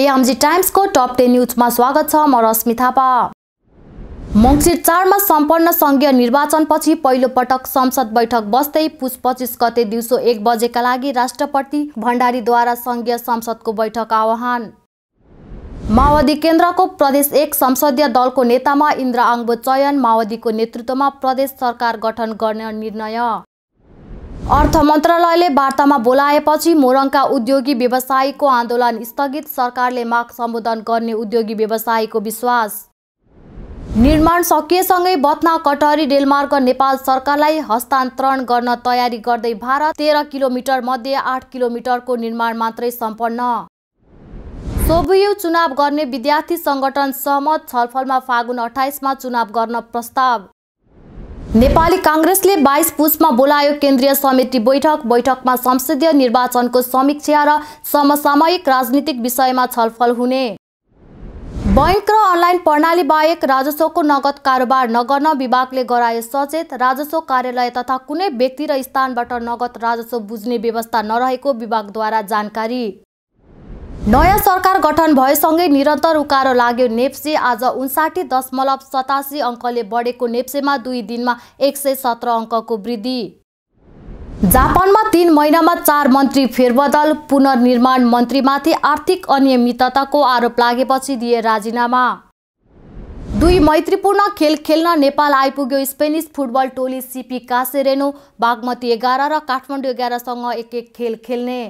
AMG टाइम्सको top ten न्युजमा स्वागत छ म रश्मि थापा मङ्सिर चारमा सम्पन्न सङ्घीय निर्वाचनपछि पहिलोपटक संसद बैठक बस्दै पुस पच्चिस गते दिउँसो एक बजेका लागि राष्ट्रपति भण्डारीद्वारा सङ्घीय संसदको बैठक आह्वान माओवादी केन्द्रको प्रदेश एक संसदीय दलको नेतामा इन्द्र आङ्बो चयन माओवादीको नेतृत्वमा प्रदेश सरकार गठन गर्ने निर्णय अर्थ मन्त्रालयले वार्तामा बोलाएपछि मोरङका उद्योगी व्यवसायीको आन्दोलन स्थगित सरकारले माग सम्बोधन गर्ने उद्योगी व्यवसायीको विश्वास निर्माण सकिएसँगै बत्ना कटहरी रेलमार्ग नेपाल सरकारलाई हस्तान्तरण गर्न तयारी गर्दै भारत तेह्र किलोमिटर मध्ये आठ किलोमिटरको निर्माण मात्रै सम्पन्न सोभियु चुनाव गर्ने विद्यार्थी सङ्गठन सहमत छलफलमा फागुन अठाइसमा चुनाव गर्न प्रस्ताव नेपाली काङ्ग्रेसले बाइस पुसमा बोलायो केन्द्रीय समिति बैठक बैठकमा संसदीय निर्वाचनको समीक्षा र समसामयिक राजनीतिक विषयमा छलफल हुने बैङ्क र अनलाइन प्रणाली बाहेक राजस्वको नगद कारोबार नगर्न विभागले गराए सचेत राजस्व कार्यालय तथा कुनै व्यक्ति र स्थानबाट नगद राजस्व बुझ्ने व्यवस्था नरहेको विभागद्वारा जानकारी नयाँ सरकार गठन भएसँगै निरन्तर उकारो लाग्यो नेप्से आज उन्साठी दशमलव सतासी अङ्कले बढेको नेप्सेमा दुई दिनमा एक सय सत्र अङ्कको वृद्धि जापानमा तीन महिनामा चार मन्त्री फेरबदल पुनर्निर्माण मन्त्रीमाथि आर्थिक अनियमितताको आरोप लागेपछि दिए राजीनामा दुई मैत्रीपूर्ण खेल खेल्न नेपाल आइपुग्यो स्पेनिस फुटबल टोली सिपी कासेरेनो बागमती एघार र काठमाडौँ एघारसँग एक एक खेल खेल्ने